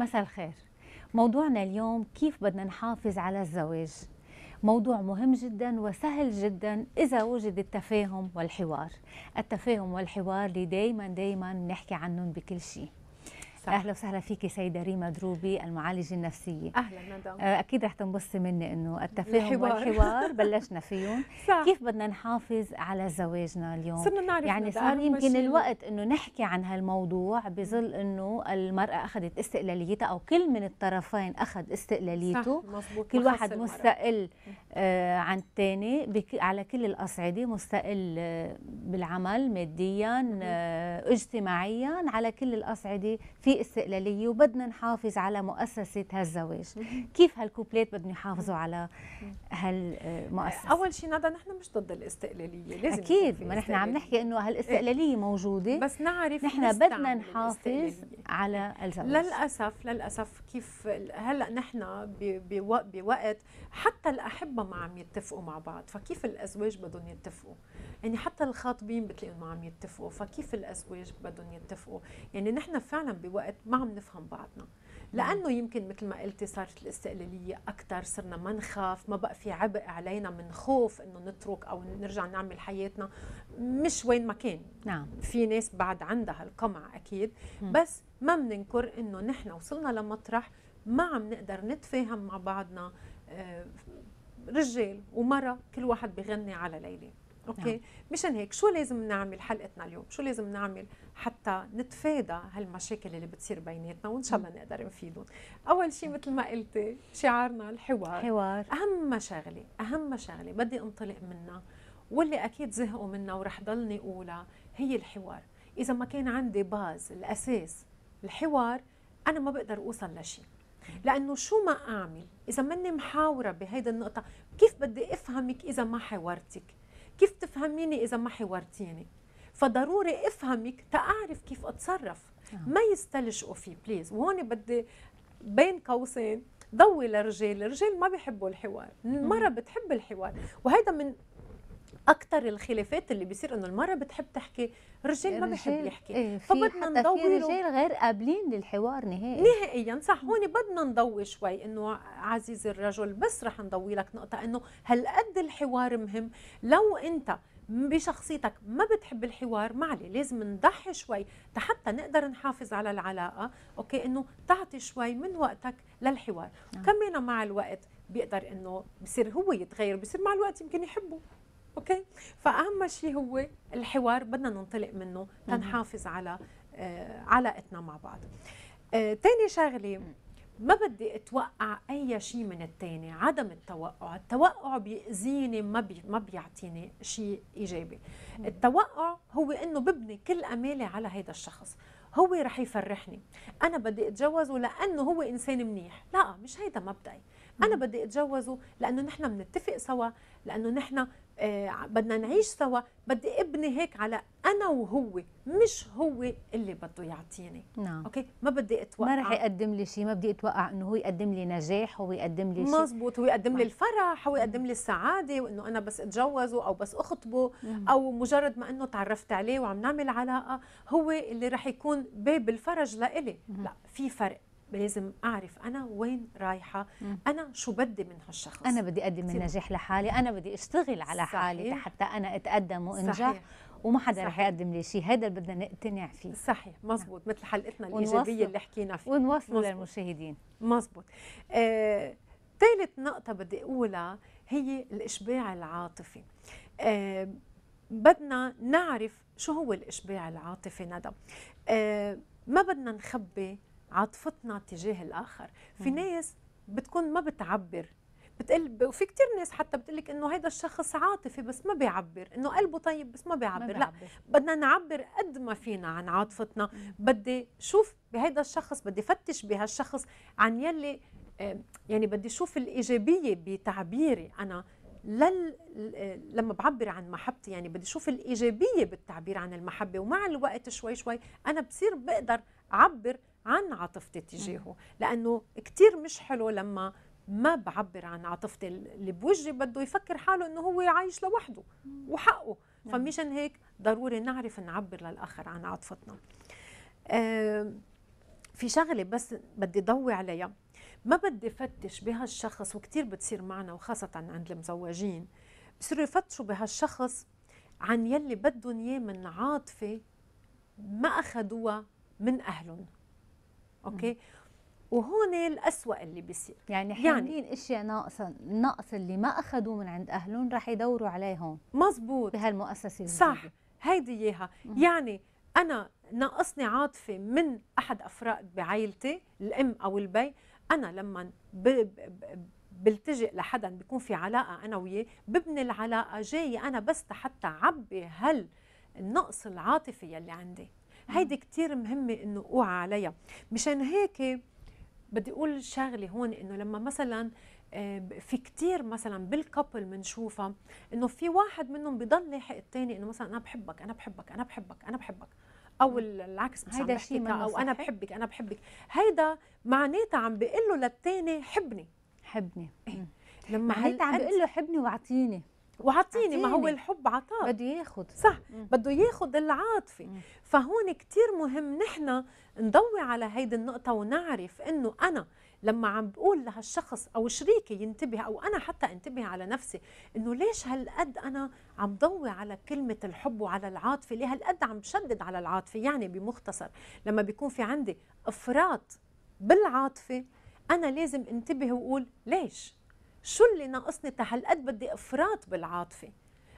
مساء الخير موضوعنا اليوم كيف بدنا نحافظ على الزواج موضوع مهم جدا وسهل جدا إذا وجد التفاهم والحوار التفاهم والحوار اللي دايما دايما نحكي عنهم بكل شيء صح. اهلا وسهلا فيكي سيده ريما دروبي المعالجه النفسيه اهلا ندى آه، اكيد رح تنبسطي مني انه التفاهم والحوار بلشنا فيهم صح. كيف بدنا نحافظ على زواجنا اليوم صرنا نعرف يعني صار يمكن الوقت انه نحكي عن هالموضوع بظل انه المراه اخذت استقلاليتها او كل من الطرفين اخذ استقلاليته صح. كل واحد مستقل آه عن الثاني بك... على كل الاصعده مستقل آه بالعمل ماديا آه اجتماعيا على كل الاصعده في في استقلاليه وبدنا نحافظ على مؤسسه هالزواج كيف هالكوبلات بدهم يحافظوا على هالمؤسسه اول شيء ندى نحن مش ضد الاستقلاليه لازم اكيد ما نحن عم نحكي انه هالاستقلاليه موجوده بس نعرف نحن بدنا نحافظ على الزواج للاسف للاسف كيف هلا نحن بوقت حتى الاحبه ما عم يتفقوا مع بعض فكيف الازواج بدهم يتفقوا يعني حتى الخاطبين بتلاقيهم ما عم يتفقوا فكيف الازواج بدهم يتفقوا يعني نحن فعلا بوقت ما عم نفهم بعضنا لانه يمكن مثل ما قلتي صارت الاستقلاليه اكثر صرنا ما نخاف ما بقى في عبء علينا من خوف انه نترك او نرجع نعمل حياتنا مش وين ما كان نعم في ناس بعد عندها القمع اكيد بس ما بننكر انه نحن وصلنا لمطرح ما عم نقدر نتفاهم مع بعضنا آه، رجال ومرأة كل واحد بغني على ليلى نعم. اوكي نعم. مشان هيك شو لازم نعمل حلقتنا اليوم شو لازم نعمل حتى نتفادى هالمشاكل اللي بتصير بيناتنا وان شاء الله نقدر نفيدهم اول شيء مثل ما قلتي شعارنا الحوار حوار اهم شغله اهم شغله بدي انطلق منها واللي اكيد زهقوا منها ورح ضلني اقولها هي الحوار اذا ما كان عندي باز الاساس الحوار انا ما بقدر اوصل لشيء لانه شو ما اعمل اذا مني محاوره بهيدي النقطه كيف بدي افهمك اذا ما حاورتك كيف تفهميني اذا ما حاورتيني فضروري افهمك تاعرف كيف اتصرف نعم. ما يستلجئوا في بليز وهون بدي بين قوسين ضوي للرجال الرجال ما بيحبوا الحوار المرأة بتحب الحوار وهذا من اكثر الخلافات اللي بيصير انه المراه بتحب تحكي الرجال ما بحب يحكي إيه فبدنا نضوي في رجال غير قابلين للحوار نهائي نهائيا صح هون بدنا نضوي شوي انه عزيزي الرجل بس رح نضوي لك نقطه انه هالقد الحوار مهم لو انت بشخصيتك ما بتحب الحوار معلي لازم نضحي شوي حتى نقدر نحافظ على العلاقة أوكي إنه تعطي شوي من وقتك للحوار آه. كمان مع الوقت بيقدر إنه بصير هو يتغير بصير مع الوقت يمكن يحبه اوكي فاهم شيء هو الحوار بدنا ننطلق منه تنحافظ على آه، علاقتنا مع بعض آه، تاني شغله ما بدي اتوقع اي شيء من الثاني عدم التوقع التوقع بيأذيني ما بي ما بيعطيني شيء ايجابي التوقع هو انه ببني كل امالي على هذا الشخص هو رح يفرحني انا بدي اتجوزه لانه هو انسان منيح لا مش هيدا مبدئي انا بدي اتجوزه لانه نحن بنتفق سوا لانه نحن آه، بدنا نعيش سوا بدي ابني هيك على انا وهو مش هو اللي بده يعطيني نعم اوكي ما بدي اتوقع ما رح يقدم لي شيء ما بدي اتوقع انه هو يقدم لي نجاح هو يقدم لي شيء مزبوط هو يقدم لي الفرح هو يقدم لي السعاده وانه انا بس اتجوزه او بس اخطبه مم. او مجرد ما انه تعرفت عليه وعم نعمل علاقه هو اللي رح يكون باب الفرج لإلي لا في فرق لازم اعرف انا وين رايحه انا شو بدي من هالشخص انا بدي اقدم النجاح لحالي انا بدي اشتغل على صحيح. حالي حتى انا اتقدم وانجح صحيح. وما حدا رح يقدم لي شيء هذا اللي بدنا نقتنع فيه صحيح مزبوط مثل حلقتنا نعم. الايجابيه اللي حكينا فيها ونوصل مزبوط. للمشاهدين مزبوط آه، ثالث نقطه بدي اقولها هي الاشباع العاطفي آه، بدنا نعرف شو هو الاشباع العاطفي ندى آه، ما بدنا نخبي عاطفتنا تجاه الاخر في ناس بتكون ما بتعبر بتقل وفي كثير ناس حتى بتقلك انه هيدا الشخص عاطفي بس ما بيعبر انه قلبه طيب بس ما بيعبر, ما بيعبر. لا بدنا نعبر قد ما فينا عن عاطفتنا بدي شوف بهيدا الشخص بدي فتش بهالشخص عن يلي يعني بدي شوف الايجابيه بتعبيري انا لل... لما بعبر عن محبتي يعني بدي شوف الايجابيه بالتعبير عن المحبه ومع الوقت شوي شوي انا بصير بقدر اعبر عن عاطفتي تجاهه لانه كثير مش حلو لما ما بعبر عن عاطفتي اللي بوجهي بده يفكر حاله انه هو عايش لوحده وحقه فمشان هيك ضروري نعرف نعبر للاخر عن عاطفتنا في شغله بس بدي ضوي عليها ما بدي فتش بهالشخص وكثير بتصير معنا وخاصه عند المزوجين بصيروا يفتشوا بهالشخص عن يلي بدهم اياه من عاطفه ما اخذوها من اهلهم اوكي وهون الأسوأ اللي بيصير يعني, يعني حاملين يعني اشياء ناقصه النقص اللي ما اخذوه من عند اهلهم رح يدوروا عليه هون مزبوط بهالمؤسسه صح هيدي اياها يعني انا ناقصني عاطفه من احد افراد بعائلتي الام او البي انا لما بلتجئ لحدا بيكون في علاقه انا وياه ببني العلاقه جاي انا بس حتى اعبي هل النقص العاطفي يلي عندي هيدي كثير مهمه انه اوعى عليها مشان هيك بدي اقول شغله هون انه لما مثلا آه، في كتير مثلا بالكابل بنشوفها انه في واحد منهم بضل لاحق الثاني انه مثلا انا بحبك انا بحبك انا بحبك انا بحبك او العكس مثلا هيدا شيء او انا بحبك انا بحبك هيدا معناتها عم بيقول له للثاني حبني حبني إيه؟ لما معناتها عم بيقول له حبني واعطيني وعطيني ما هو الحب عطاء بده ياخذ صح بده ياخذ العاطفه فهون كثير مهم نحن نضوي على هيدي النقطه ونعرف انه انا لما عم بقول لهالشخص او شريكي ينتبه او انا حتى انتبه على نفسي انه ليش هالقد انا عم ضوي على كلمه الحب وعلى العاطفه ليه هالقد عم بشدد على العاطفه يعني بمختصر لما بيكون في عندي افراط بالعاطفه انا لازم انتبه واقول ليش شو اللي ناقصني هالقد بدي افراط بالعاطفه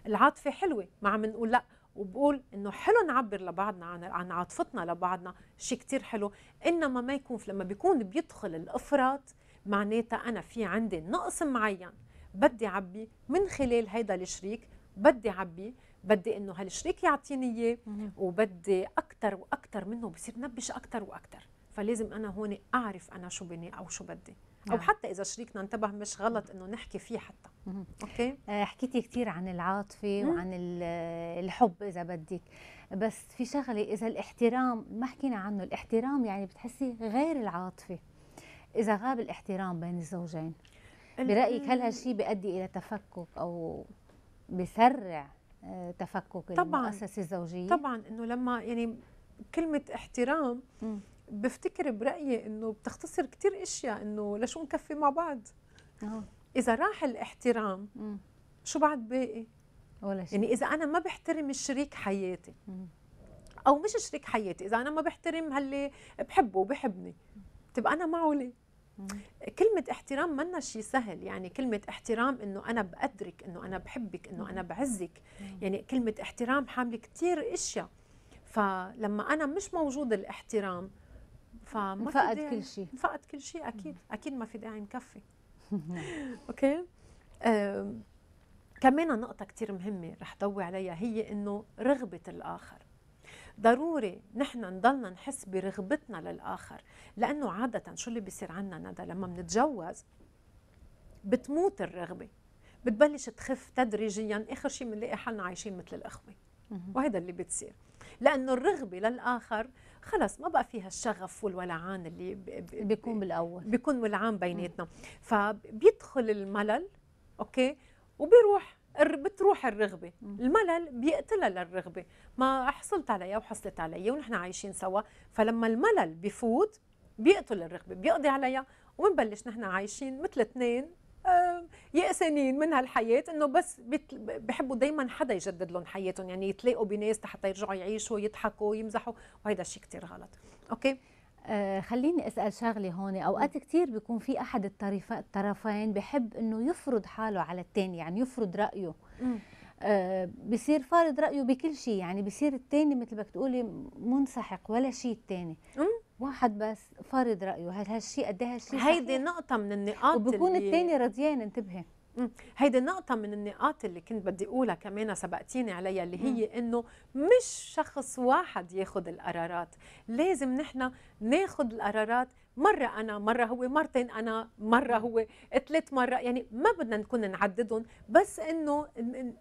العاطفه حلوه ما عم نقول لا وبقول انه حلو نعبر لبعضنا عن عن عاطفتنا لبعضنا شيء كثير حلو انما ما يكون لما بيكون بيدخل الافراط معناتها انا في عندي نقص معين بدي عبي من خلال هيدا الشريك بدي عبي بدي انه هالشريك يعطيني اياه وبدي اكثر واكثر منه بصير نبش اكثر واكثر فلازم انا هون اعرف انا شو بني او شو بدي او نعم. حتى اذا شريكنا انتبه مش غلط انه نحكي فيه حتى اوكي آه، حكيتي كثير عن العاطفه وعن آه، الحب اذا بدك بس في شغله اذا الاحترام ما حكينا عنه الاحترام يعني بتحسي غير العاطفه اذا غاب الاحترام بين الزوجين برايك هل هالشيء بيؤدي الى تفكك او بيسرع آه، تفكك طبعا المؤسسه الزوجيه طبعا انه لما يعني كلمه احترام بفتكر برايي انه بتختصر كثير اشياء انه لشو نكفي مع بعض أوه. اذا راح الاحترام م. شو بعد باقي ولا شيء يعني اذا انا ما بحترم شريك حياتي م. او مش شريك حياتي اذا انا ما بحترم هاللي بحبه وبحبني تبقى طيب انا معه ليه كلمة احترام منا شيء سهل يعني كلمة احترام انه انا بقدرك انه انا بحبك انه انا بعزك يعني كلمة احترام حاملة كثير اشياء فلما انا مش موجود الاحترام فما انفقد كل شيء انفقد كل شيء اكيد اكيد ما في داعي نكفي اوكي آه كمان نقطة كتير مهمة رح ضوي عليها هي إنه رغبة الآخر ضروري نحن نضلنا نحس برغبتنا للآخر لأنه عادة شو اللي بيصير عنا ندى لما بنتجوز بتموت الرغبة بتبلش تخف تدريجيا آخر شيء بنلاقي حالنا عايشين مثل الأخوة وهذا اللي بتصير لأنه الرغبة للآخر خلص ما بقى فيها الشغف والولعان اللي بيكون بالاول بيكون ولعان بيناتنا فبيدخل الملل اوكي وبيروح بتروح الرغبه الملل بيقتلها للرغبه ما حصلت عليها وحصلت علي ونحن عايشين سوا فلما الملل بفوت بيقتل الرغبه بيقضي عليها وبنبلش نحن عايشين مثل اثنين آه، يأسنين من هالحياة إنه بس بحبوا دايما حدا يجدد لهم حياتهم يعني يتلاقوا بناس حتى يرجعوا يعيشوا يضحكوا يمزحوا وهيدا الشيء كتير غلط أوكي آه خليني اسال شغله هون اوقات كثير بيكون في احد الطرفين بحب انه يفرض حاله على الثاني يعني يفرض رايه آه بصير فارض رايه بكل شيء يعني بصير الثاني مثل ما بتقولي منسحق ولا شيء الثاني واحد بس فارض رايه هل هالشيء قد ايه هالشيء هيدي نقطه من النقاط وبكون اللي... الثاني رضيان انتبهي هيدي نقطة من النقاط اللي كنت بدي أقولها كمان سبقتيني عليها اللي هي إنه مش شخص واحد ياخد القرارات لازم نحن ناخد القرارات مرة أنا مرة هو مرتين أنا مرة هو ثلاث مرة يعني ما بدنا نكون نعددهم بس إنه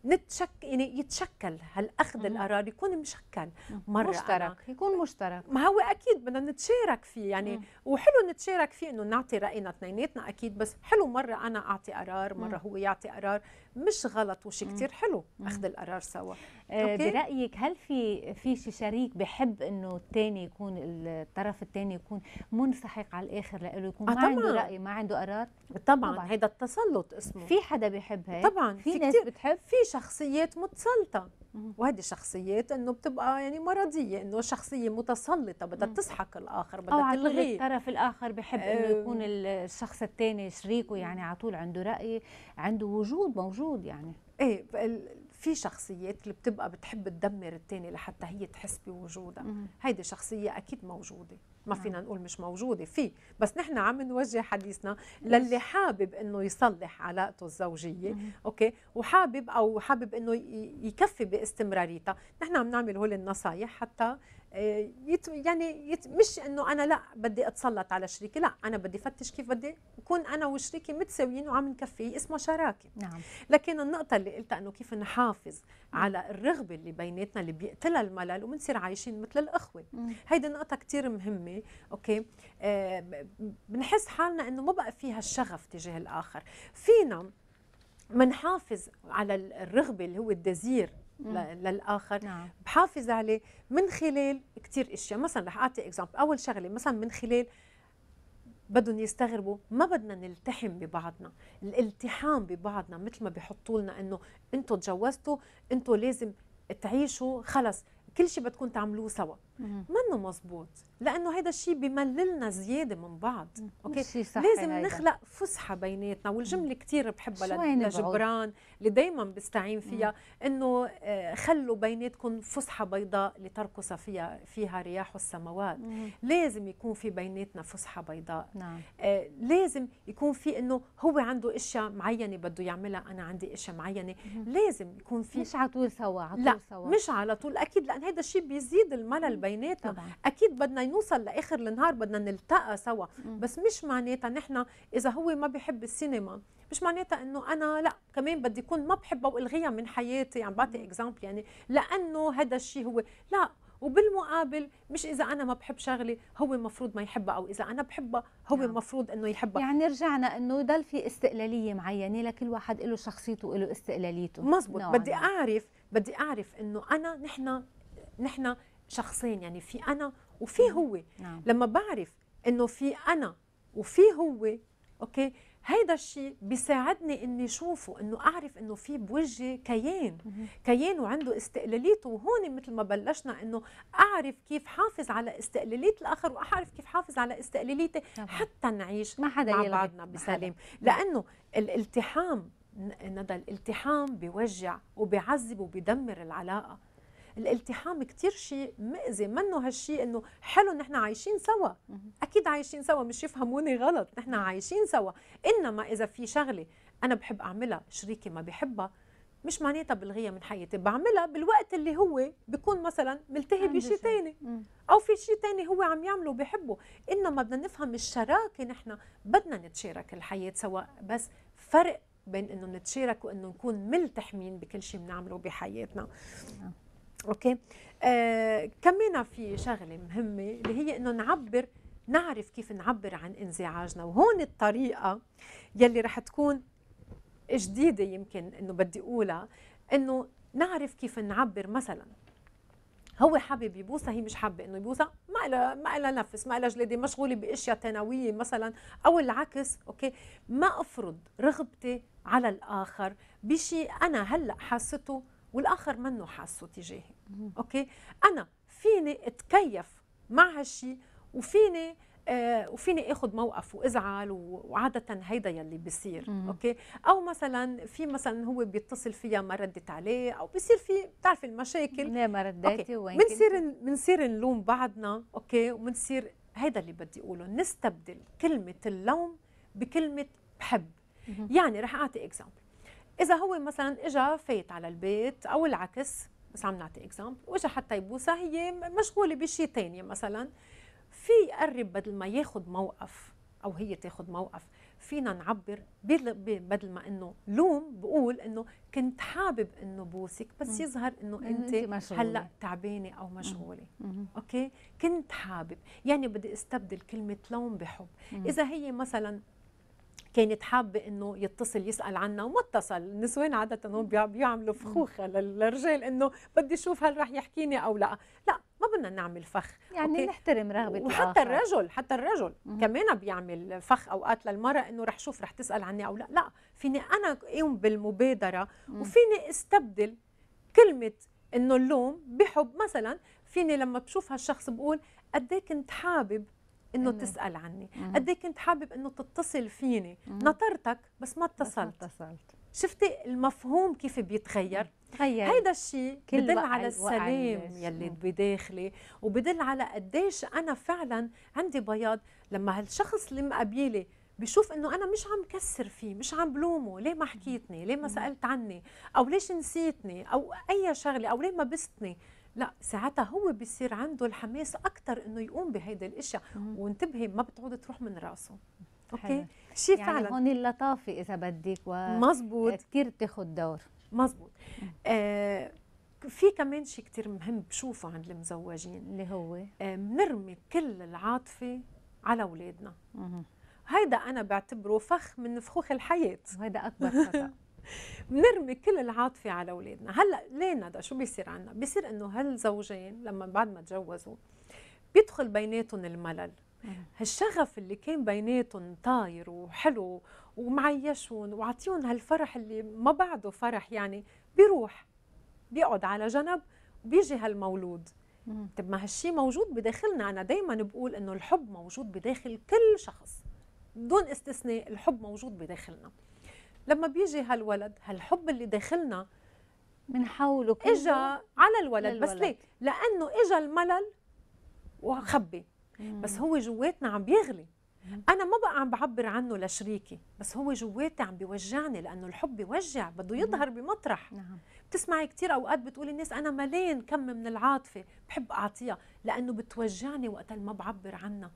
نتشك يعني يتشكل هالأخذ القرار يكون مشكل مرة مشترك أنا. يكون مشترك ما هو أكيد بدنا نتشارك فيه يعني مم. وحلو نتشارك فيه إنه نعطي رأينا اثنيناتنا أكيد بس حلو مرة أنا أعطي قرار مرة مم. هو يعطي قرار مش غلط وشي كتير حلو اخذ القرار سوا آه، أوكي؟ برايك هل في في شي شريك بحب انه الثاني يكون الطرف الثاني يكون منسحق على الاخر لإله يكون آه ما طبعًا. عنده راي ما عنده قرار طبعا, هذا هيدا التسلط اسمه في حدا بيحب هيك طبعا في, في ناس بتحب في شخصيات متسلطه وهذه شخصيات انه بتبقى يعني مرضيه انه شخصيه متسلطه بدها تسحق الاخر بدها تلغيه الطرف الاخر بحب انه آه. يكون الشخص الثاني شريكه يعني على طول عنده راي عنده وجود موجود يعني ايه في شخصيات اللي بتبقى بتحب تدمر الثاني لحتى هي تحس بوجودها هيدي شخصيه اكيد موجوده ما نعم. فينا نقول مش موجوده في بس نحن عم نوجه حديثنا للي حابب انه يصلح علاقته الزوجيه اوكي وحابب او حابب انه يكفي باستمراريتها نحن عم نعمل هول النصايح حتى يت يعني يت مش انه انا لا بدي اتسلط على شريكي لا انا بدي فتش كيف بدي اكون انا وشريكي متساويين وعم نكفي اسمه شراكه نعم. لكن النقطه اللي قلتها انه كيف نحافظ على الرغبه اللي بيناتنا اللي بيقتلها الملل وبنصير عايشين مثل الاخوه هيدي نقطه كثير مهمه اوكي آه بنحس حالنا انه ما بقى فيها الشغف تجاه الاخر فينا منحافظ على الرغبه اللي هو الدزير نعم. للاخر نعم. بحافظ عليه من خلال كثير اشياء مثلا رح اعطي اكزامبل اول شغله مثلا من خلال بدهم يستغربوا ما بدنا نلتحم ببعضنا الالتحام ببعضنا مثل ما بحطوا لنا انه انتم تجوزتوا انتم لازم تعيشوا خلص كل شيء بدكم تعملوه سوا منه مزبوط لانه هيدا الشيء بمللنا زياده من بعض اوكي لازم نخلق فسحه بيناتنا والجمله كثير بحبها لجبران اللي دائما بستعين فيها انه آه، خلوا بيناتكم فسحه بيضاء لترقص فيها فيها رياح السماوات لازم يكون في بيناتنا فسحه بيضاء نعم. آه، لازم يكون في انه هو عنده اشياء معينه بده يعملها انا عندي اشياء معينه لازم يكون في مش على طول سوا على طول سوا مش على طول اكيد لان هذا الشيء بيزيد الملل بيناتنا بيناتنا طبعا. اكيد بدنا نوصل لاخر النهار بدنا نلتقى سوا م. بس مش معناتها نحن اذا هو ما بحب السينما مش معناتها انه انا لا كمان بدي اكون ما بحبها والغيها من حياتي عم يعني بعطي اكزامبل يعني لانه هذا الشيء هو لا وبالمقابل مش اذا انا ما بحب شغله هو المفروض ما يحبها او اذا انا بحبها هو المفروض نعم. انه يحبها يعني رجعنا انه يضل في استقلاليه معينه لكل واحد له شخصيته وله استقلاليته مزبوط بدي اعرف بدي اعرف انه انا نحن نحن شخصين يعني في نعم. انا وفي نعم. هو نعم. لما بعرف انه في انا وفي هو اوكي هيدا الشيء بيساعدني اني شوفه انه اعرف انه في بوجهي كيان كيان وعنده استقلاليته وهون مثل ما بلشنا انه اعرف كيف حافظ على استقلاليه الاخر واعرف كيف حافظ على استقلاليتي حتى نعيش ما حدا مع بعضنا بسلام نعم. لانه الالتحام ندى الالتحام بيوجع وبيعذب وبيدمر العلاقه الالتحام كثير شيء مأذي منه هالشيء انه حلو نحن عايشين سوا اكيد عايشين سوا مش يفهموني غلط نحن عايشين سوا انما اذا في شغله انا بحب اعملها شريكي ما بحبها مش معناتها بلغيها من حياتي بعملها بالوقت اللي هو بيكون مثلا ملتهي بشيء تاني او في شيء تاني هو عم يعمله بحبه انما بدنا نفهم الشراكه نحن بدنا نتشارك الحياه سوا بس فرق بين انه نتشارك وانه نكون ملتحمين بكل شيء بنعمله بحياتنا آه. اوكي آه كمان في شغله مهمه اللي هي انه نعبر نعرف كيف نعبر عن انزعاجنا وهون الطريقه يلي رح تكون جديده يمكن انه بدي اقولها انه نعرف كيف نعبر مثلا هو حابب يبوسها هي مش حابه انه يبوسها ما لها ما لها نفس ما لها جلدي مشغوله باشياء ثانويه مثلا او العكس اوكي ما افرض رغبتي على الاخر بشيء انا هلا حاسته والاخر منه حاسه تجاهي اوكي انا فيني اتكيف مع هالشي وفيني آه وفيني اخذ موقف وازعل وعاده هيدا يلي بصير اوكي او مثلا في مثلا هو بيتصل فيها ما ردت عليه او بيصير في بتعرفي المشاكل ليه ما رديتي وين بنصير بنصير نلوم بعضنا اوكي وبنصير هيدا اللي بدي اقوله نستبدل كلمه اللوم بكلمه بحب يعني رح اعطي اكزامبل اذا هو مثلا اجى فايت على البيت او العكس بس عم نعطي اكزامبل واجى حتى يبوسها هي مشغوله بشيء ثاني مثلا في يقرب بدل ما ياخذ موقف او هي تاخذ موقف فينا نعبر بدل ما انه لوم بقول انه كنت حابب انه بوسك بس يظهر انه انت هلا تعبانه او مشغوله اوكي كنت حابب يعني بدي استبدل كلمه لوم بحب اذا هي مثلا كانت حابه انه يتصل يسال عنا وما اتصل النسوان عاده هم بيعملوا فخوخه للرجال انه بدي اشوف هل رح يحكيني او لا لا ما بدنا نعمل فخ يعني أوكي. نحترم رغبه وحتى الآخر. الرجل حتى الرجل مم. كمان بيعمل فخ اوقات للمراه انه رح شوف رح تسال عني او لا لا فيني انا قوم بالمبادره مم. وفيني استبدل كلمه انه اللوم بحب مثلا فيني لما بشوف هالشخص بقول قد إيه كنت حابب انه تسال عني قد إيه كنت حابب انه تتصل فيني نطرتك بس ما اتصلت ما اتصلت شفتي المفهوم كيف بيتغير تغير هيدا الشيء بدل على السلام يلي بداخلي وبدل على قديش انا فعلا عندي بياض لما هالشخص اللي مقابيلي بشوف انه انا مش عم كسر فيه مش عم بلومه ليه ما حكيتني ليه ما سالت عني او ليش نسيتني او اي شغله او ليه ما بستني لا ساعتها هو بيصير عنده الحماس اكثر انه يقوم بهيدا الاشياء وانتبهي ما بتعود تروح من راسه اوكي شيء يعني فعلا هون اللطافه اذا بدك و مزبوط كثير بتاخذ دور مزبوط آه في كمان شيء كثير مهم بشوفه عند المزوجين اللي هو آه بنرمي كل العاطفه على اولادنا هيدا انا بعتبره فخ من فخوخ الحياه وهيدا اكبر خطا بنرمي كل العاطفه على اولادنا هلا ليه ندى شو بيصير عنا بيصير انه هالزوجين لما بعد ما تجوزوا بيدخل بيناتهم الملل هالشغف اللي كان بيناتهم طاير وحلو ومعيشون وعطيهم هالفرح اللي ما بعده فرح يعني بيروح بيقعد على جنب وبيجي هالمولود طب ما هالشي موجود بداخلنا انا دائما بقول انه الحب موجود بداخل كل شخص بدون استثناء الحب موجود بداخلنا لما بيجي هالولد هالحب اللي داخلنا بنحوله كله اجى على الولد بس ليه؟ لانه اجى الملل وخبي بس هو جواتنا عم بيغلي انا ما بقى عم بعبر عنه لشريكي بس هو جواتي عم بيوجعني لانه الحب بيوجع بده يظهر بمطرح نعم. بتسمعي كثير اوقات بتقول الناس انا ملين كم من العاطفه بحب اعطيها لانه بتوجعني وقت ما بعبر عنها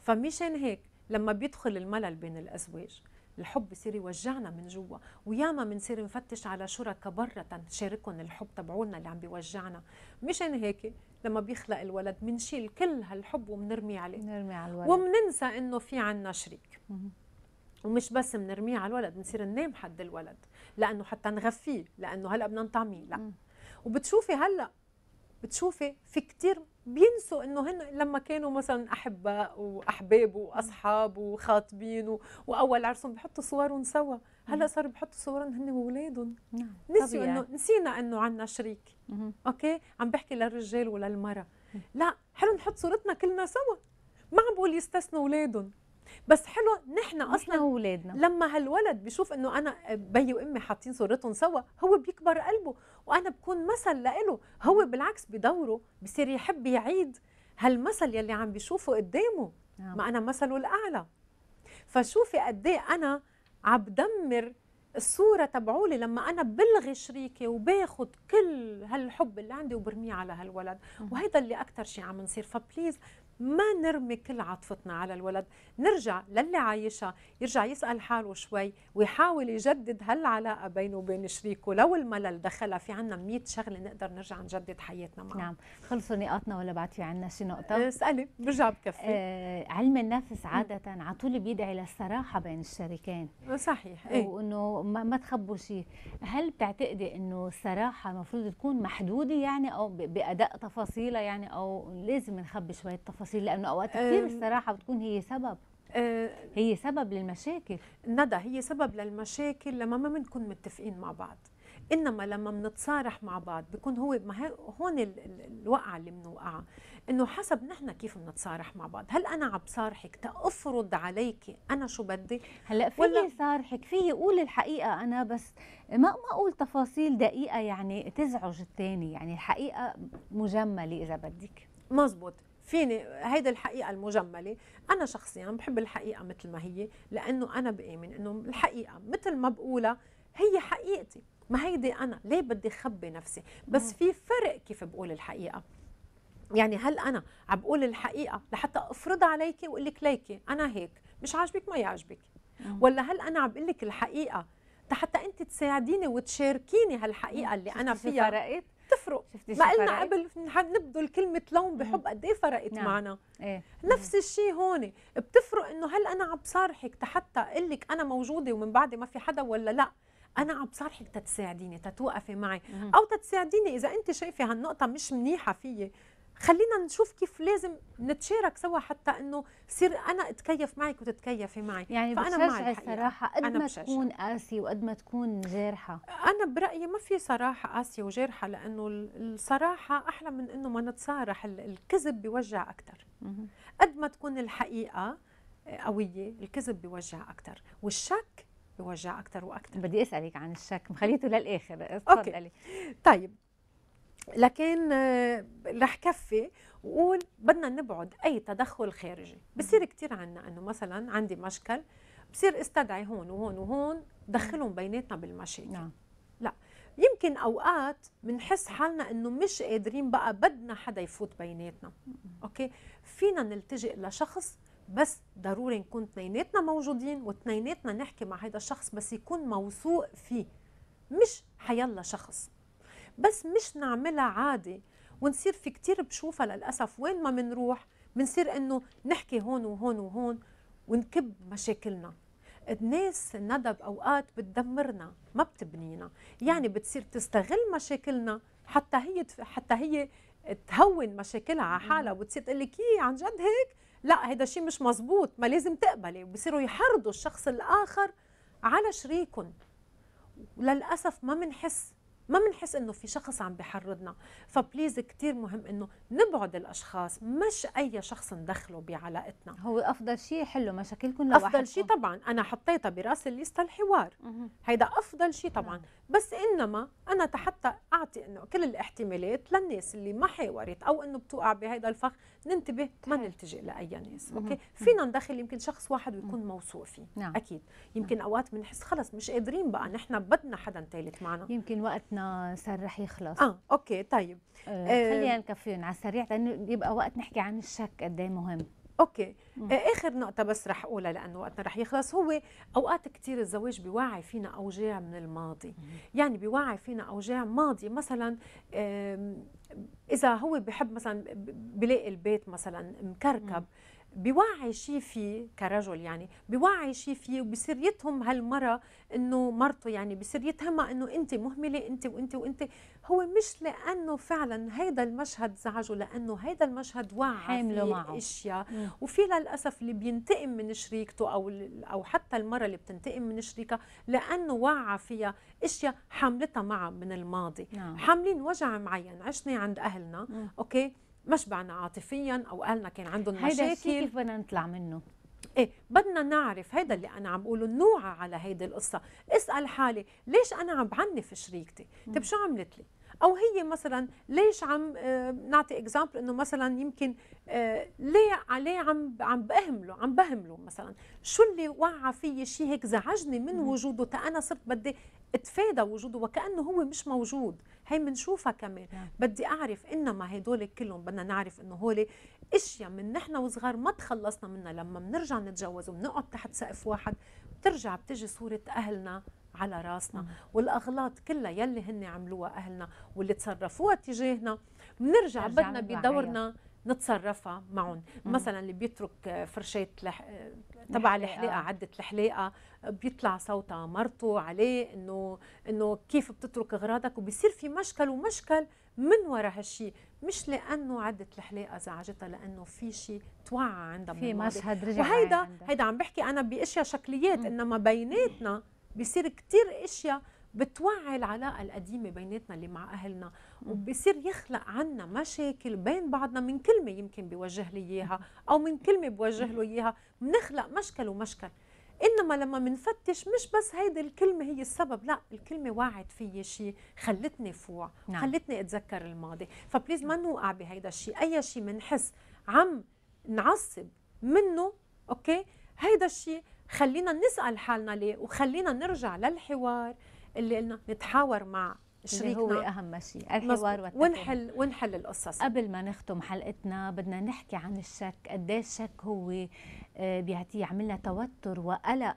فمشان هيك لما بيدخل الملل بين الازواج الحب بصير يوجعنا من جوا وياما بنصير نفتش على شركاء برا تنشاركهم الحب تبعولنا اللي عم بيوجعنا مشان هيك لما بيخلق الولد بنشيل كل هالحب وبنرمي عليه بنرمي على الولد وبننسى انه في عنا شريك ومش بس بنرميه على الولد بنصير ننام حد الولد لانه حتى نغفيه لانه هلا بدنا نطعميه لا وبتشوفي هلا بتشوفي في كتير بينسوا انه هن لما كانوا مثلا احباء واحباب واصحاب وخاطبين و... واول عرسهم بحطوا صورهم سوا هلا صاروا بحطوا صورهم هن واولادهم نعم، نسيوا انه نسينا انه عندنا شريك مم. اوكي عم بحكي للرجال وللمراه لا حلو نحط صورتنا كلنا سوا ما عم بقول يستثنوا اولادهم بس حلو نحن اصلا اولادنا لما هالولد بيشوف انه انا بي وامي حاطين صورتهم سوا هو بيكبر قلبه وانا بكون مثل لإله هو بالعكس بدوره بصير يحب يعيد هالمثل يلي عم بيشوفه قدامه نعم. ما انا مثله الاعلى فشوفي قد إيه انا عم بدمر الصوره تبعولي لما انا بلغي شريكي وباخذ كل هالحب اللي عندي وبرميه على هالولد وهيدا اللي اكثر شيء عم نصير فبليز ما نرمي كل عاطفتنا على الولد نرجع للي عايشها يرجع يسأل حاله شوي ويحاول يجدد هالعلاقة بينه وبين شريكه لو الملل دخلها في عنا 100 شغلة نقدر نرجع نجدد حياتنا معه نعم خلصوا نقاطنا ولا بعد في عنا شي نقطة آه، اسألي برجع بكفي آه علم النفس عادة على طول بيدعي للصراحة بين الشريكين آه، صحيح ايه؟ وانه ما, ما تخبوا شيء هل بتعتقدي انه الصراحة المفروض تكون محدودة يعني او بأداء تفاصيلها يعني او لازم نخبي شوية تفاصيل التفاصيل لانه اوقات آه، كثير الصراحه بتكون هي سبب آه، هي سبب للمشاكل ندى هي سبب للمشاكل لما ما بنكون متفقين مع بعض انما لما بنتصارح مع بعض بيكون هو ما هون الوقعه اللي بنوقعها انه حسب نحن كيف بنتصارح مع بعض هل انا عم بصارحك تافرض عليك انا شو بدي هلا في صارحك في اقول الحقيقه انا بس ما ما اقول تفاصيل دقيقه يعني تزعج الثاني يعني الحقيقه مجمله اذا بدك مزبوط فيني هيدي الحقيقه المجمله انا شخصيا بحب الحقيقه مثل ما هي لانه انا بامن انه الحقيقه مثل ما بقولها هي حقيقتي ما هيدي انا ليه بدي اخبي نفسي بس في فرق كيف بقول الحقيقه يعني هل انا عم بقول الحقيقه لحتى افرضها عليكي واقول لك ليكي انا هيك مش عاجبك ما يعجبك ولا هل انا عم بقول لك الحقيقه حتى انت تساعديني وتشاركيني هالحقيقه اللي انا فيها فرقت بتفرق ما قلنا قبل نبذل كلمه لون بحب قد ايه فرقت نعم. معنا إيه. نفس الشيء هون بتفرق انه هل انا عم بصارحك حتى اقول لك انا موجوده ومن بعدي ما في حدا ولا لا انا عم بصارحك تتساعديني تتوقفي معي او تتساعديني اذا انت شايفه هالنقطه مش منيحه فيي خلينا نشوف كيف لازم نتشارك سوا حتى انه صير انا اتكيف معك وتتكيفي معي يعني فانا معي صراحه قد ما تكون قاسيه وقد ما تكون جارحه انا برايي ما في صراحه قاسيه وجارحه لانه الصراحه احلى من انه ما نتصارح الكذب بيوجع اكثر قد ما تكون الحقيقه قويه الكذب بيوجع اكثر والشك بيوجع اكثر واكثر بدي اسالك عن الشك مخليته للاخر اتفضلي طيب لكن آه، رح كفي وقول بدنا نبعد اي تدخل خارجي بصير كثير عنا انه مثلا عندي مشكل بصير استدعي هون وهون وهون دخلهم بيناتنا بالمشاكل نعم. لا يمكن اوقات بنحس حالنا انه مش قادرين بقى بدنا حدا يفوت بيناتنا اوكي فينا نلتجئ لشخص بس ضروري نكون اثنيناتنا موجودين واثنيناتنا نحكي مع هذا الشخص بس يكون موثوق فيه مش حيلا شخص بس مش نعملها عادي ونصير في كتير بشوفها للأسف وين ما منروح منصير إنه نحكي هون وهون وهون ونكب مشاكلنا الناس الندب أوقات بتدمرنا ما بتبنينا يعني بتصير تستغل مشاكلنا حتى هي حتى هي تهون مشاكلها على حالها وتصير تقول لك إيه، عن جد هيك لا هذا شيء مش مزبوط ما لازم تقبلي وبصيروا يحرضوا الشخص الاخر على شريكهم وللاسف ما بنحس ما بنحس انه في شخص عم بحرضنا فبليز كثير مهم انه نبعد الاشخاص مش اي شخص ندخله بعلاقتنا هو افضل شيء حلو مشاكلكم لوحدكم افضل شيء طبعا انا حطيتها براس الليسته الحوار هيدا افضل شيء طبعا نعم. بس انما انا حتى اعطي انه كل الاحتمالات للناس اللي ما حاورت او انه بتوقع بهذا الفخ ننتبه ما نلتجئ لاي ناس اوكي فينا ندخل يمكن شخص واحد ويكون موثوق فيه نعم. اكيد نعم. يمكن اوقات بنحس خلص مش قادرين بقى نحن بدنا حدا ثالث معنا يمكن وقتنا صار رح يخلص اه اوكي طيب آه، خلينا آه، نكفيهم على السريع لانه يبقى وقت نحكي عن الشك قد إيه مهم اوكي مم. آه، اخر نقطه بس رح اقولها لانه وقتنا رح يخلص هو اوقات كثير الزواج بيوعي فينا اوجاع من الماضي مم. يعني بيوعي فينا اوجاع ماضي مثلا اذا هو بحب مثلا بلاقي البيت مثلا مكركب مم. بيوعي شيء فيه كرجل يعني بيوعي شيء فيه وبصير يتهم هالمرة انه مرته يعني بصير يتهمها انه انت مهملة انت وانت وانت هو مش لانه فعلا هيدا المشهد زعجه لانه هيدا المشهد وعى فيه معه. اشياء وفي للاسف اللي بينتقم من شريكته او او حتى المرة اللي بتنتقم من شريكها لانه وعى فيها اشياء حاملتها معها من الماضي نعم. حاملين وجع معين عشنا عند اهلنا مم. اوكي ما شبعنا عاطفيا او اهلنا كان عندهم مشاكل هيدا الشيء كيف بدنا نطلع منه ايه بدنا نعرف هيدا اللي انا عم بقوله نوعى على هيدي القصه اسال حالي ليش انا عم بعنف شريكتي طيب شو عملت لي او هي مثلا ليش عم آه، نعطي اكزامبل انه مثلا يمكن آه، ليه عليه عم عم بهمله عم بهمله مثلا شو اللي وقع فيي شيء هيك زعجني من وجوده تا انا صرت بدي اتفادى وجوده وكانه هو مش موجود هي بنشوفها كمان نعم. بدي اعرف انما هدول كلهم بدنا نعرف انه هول اشياء من نحن وصغار ما تخلصنا منها لما بنرجع نتجوز وبنقعد تحت سقف واحد بترجع بتجي صوره اهلنا على راسنا والاغلاط كلها يلي هن عملوها اهلنا واللي تصرفوها تجاهنا بنرجع بدنا بدورنا نتصرفها معهم مثلا اللي بيترك فرشاة لح... تبع الحلاقه عده الحلاقه بيطلع صوتها مرته عليه انه انه كيف بتترك اغراضك وبصير في مشكل ومشكل من وراء هالشيء مش لانه عده الحلاقه زعجتها لانه في شيء توعى عندها في مشهد رجع وهيدا هيدا عم بحكي انا باشياء شكليات انما بيناتنا بيصير كثير اشياء بتوعي العلاقه القديمه بيناتنا اللي مع اهلنا وبصير يخلق عنا مشاكل بين بعضنا من كلمه يمكن بيوجه لي اياها او من كلمه بوجه له اياها بنخلق مشكل ومشكل انما لما منفتش مش بس هيدي الكلمه هي السبب لا الكلمه وعت في شيء خلتني فوع نعم. خلتني اتذكر الماضي فبليز ما نوقع بهيدا الشيء اي شيء بنحس عم نعصب منه اوكي هيدا الشيء خلينا نسال حالنا ليه وخلينا نرجع للحوار اللي قلنا نتحاور مع شريكنا اللي هو اهم شيء الحوار والتفاهم ونحل ونحل القصص قبل ما نختم حلقتنا بدنا نحكي عن الشك قد الشك هو آه، بيعطي عملنا توتر وقلق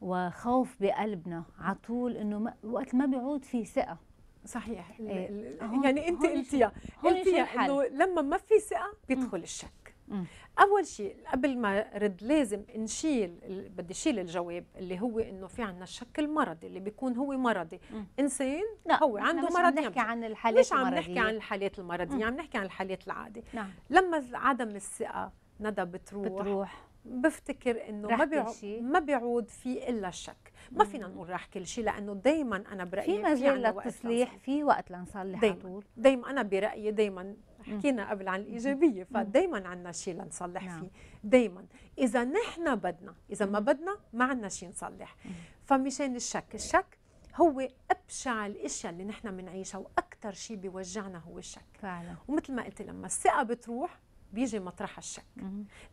وخوف بقلبنا على طول انه وقت ما بيعود في ثقه صحيح إيه. يعني انت قلتيها يعني قلتيها انه لما ما في ثقه بيدخل الشك م. اول شيء قبل ما رد لازم نشيل بدي شيل الجواب اللي هو انه في عندنا الشك المرضي اللي بيكون هو مرضي م. انسان لا هو عنده مش مرض نحكي عن الحالات مش عم نحكي عن الحالات المرضيه عم نحكي عن الحالات العادي نعم. لما عدم الثقه ندى بتروح بتروح بفتكر انه ما بيعود ما بيعود في الا الشك ما فينا نقول راح كل شيء لانه دائما انا برايي في مجال للتصليح في وقت لنصلح على طول دائما انا برايي دائما حكينا قبل عن الايجابيه فدائما عندنا شيء لنصلح نعم. فيه دائما اذا نحن بدنا اذا ما بدنا ما عندنا شيء نصلح فمشان الشك الشك هو ابشع الاشياء اللي نحن بنعيشها واكثر شيء بيوجعنا هو الشك فعلا ومثل ما قلت لما الثقه بتروح بيجي مطرح الشك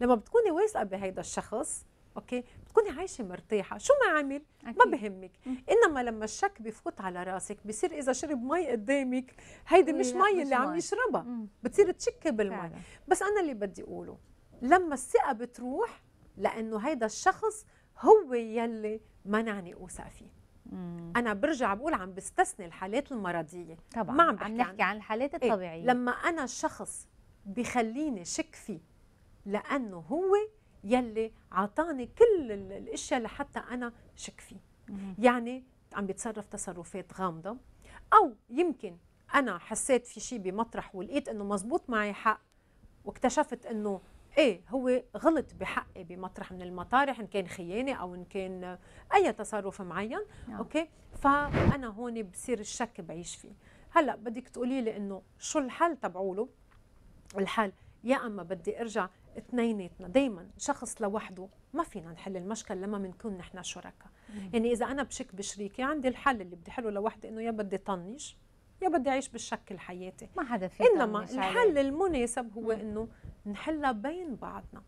لما بتكوني واثقه بهيدا الشخص اوكي تكوني عايشه مرتاحه شو ما عمل أكيد. ما بهمك انما لما الشك بفوت على راسك بصير اذا شرب مي قدامك هيدي مش مي اللي عم يشربها بتصير تشكي بالمي بس انا اللي بدي اقوله لما الثقه بتروح لانه هيدا الشخص هو يلي منعني اوثق فيه انا برجع بقول عم بستثني الحالات المرضيه طبعا ما عم, بحكي عم نحكي عن, عن الحالات إيه، الطبيعيه إيه؟ لما انا شخص بخليني شك فيه لانه هو يلي عطاني كل الاشياء لحتى انا شك فيه يعني عم بيتصرف تصرفات غامضه او يمكن انا حسيت في شيء بمطرح ولقيت انه مزبوط معي حق واكتشفت انه ايه هو غلط بحقي بمطرح من المطارح ان كان خيانه او ان كان اي تصرف معين نعم. اوكي فانا هون بصير الشك بعيش فيه هلا بدك تقولي لي انه شو الحل تبعوله الحل يا اما بدي ارجع اثنيناتنا دائما شخص لوحده ما فينا نحل المشكل لما بنكون نحن شركاء يعني اذا انا بشك بشريكي عندي الحل اللي بدي حله لوحدي انه يا بدي طنش يا بدي اعيش بالشك حياتي ما حدا في انما الحل المناسب هو انه نحلها بين بعضنا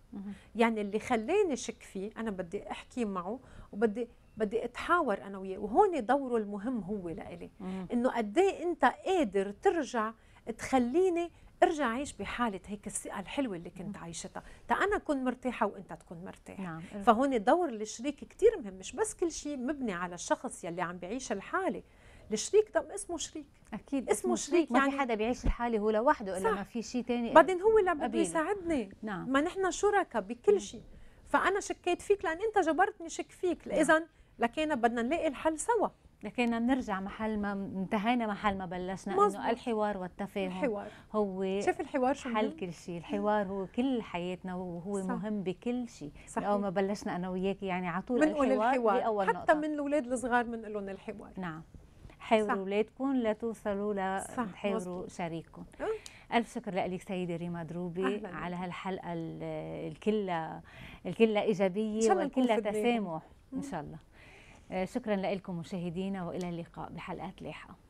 يعني اللي خلاني شك فيه انا بدي احكي معه وبدي بدي اتحاور انا وياه وهون دوره المهم هو لإلي انه قد إيه انت قادر ترجع تخليني ارجع عيش بحاله هيك الثقه الحلوه اللي كنت نعم. عايشتها تا انا كن مرتاحه وانت تكون مرتاح نعم. فهون دور الشريك كثير مهم مش بس كل شيء مبني على الشخص يلي عم بيعيش الحاله الشريك ده اسمه شريك اكيد اسمه شريك, شريك يعني ما في يعني حدا بيعيش الحاله هو لوحده الا ما في شيء ثاني بعدين هو اللي بده يساعدني نعم. ما نحن شركاء بكل شيء فانا شكيت فيك لان انت جبرتني شك فيك نعم. اذا لكان بدنا نلاقي الحل سوا لكن بنرجع محل ما انتهينا محل ما بلشنا انه الحوار والتفاهم الحوار هو شايف الحوار شو حل كل شيء الحوار هو كل حياتنا وهو صح. مهم بكل شيء اول ما بلشنا انا وياك يعني على طول الحوار, الحوار. اول حتى نقطة. من الاولاد الصغار بنقول لهم الحوار نعم حاولوا اولادكم لتوصلوا لتحاوروا شريككم أه؟ ألف شكر لك سيدة ريما دروبي على هالحلقة الكلها الكلها إيجابية والكلها تسامح إن شاء الله آه، شكرا لكم مشاهدينا والى اللقاء بحلقات لاحقه